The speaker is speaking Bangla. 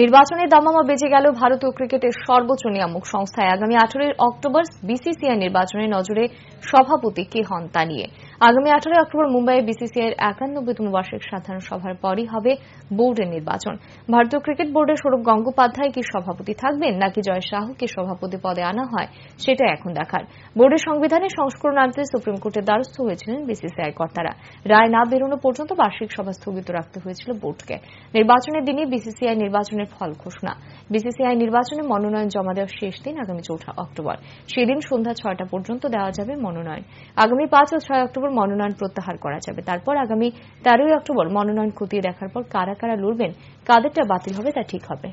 নির্বাচনে দামামা বেজে গেল ভারতীয় ক্রিকেটের সর্বোচ্চ নিয়ামক সংস্থায় আগামী আঠারোই অক্টোবর বিসিসিআই নির্বাচনে নজরে সভাপতি কে হন তা নিয়ে আগামী আঠারোই অক্টোবর মুম্বাইয়ে বিসিসিআইয়ের একানব্বইতম বার্ষিক সাধারণ সভার পরই হবে বোর্ডের নির্বাচন ভারতীয় ক্রিকেট বোর্ডের সৌরভ গঙ্গোপাধ্যায় কি সভাপতি থাকবেন নাকি জয় শাহকে সভাপতি পদে আনা হয় সেটা এখন দেখার বোর্ডের সংবিধানে সংস্করণ আনতে সুপ্রিম কোর্টের দ্বারস্থ হয়েছিলেন বিসিসিআই কর্তারা রায় না বেরোনো পর্যন্ত বার্ষিক সভা স্থগিত রাখতে হয়েছিল বোর্ডকে নির্বাচনের দিনে বিসিসিআই নির্বাচনের ফল ঘোষণা বিসিসিআই নির্বাচনে মনোনয়ন জমা দেওয়ার শেষ দিন আগামী চৌঠা অক্টোবর সেদিন সন্ধ্যা ছয়টা পর্যন্ত দেওয়া যাবে মনোনয়ন আগামী পাঁচ ও ছয় অক্টোবর মনোনয়ন প্রত্যাহার করা যাবে তারপর আগামী তেরোই অক্টোবর মনোনয়ন খতিয়ে দেখার পর কারা কারা লড়বেন কাদেরটা বাতিল হবে তা ঠিক হবে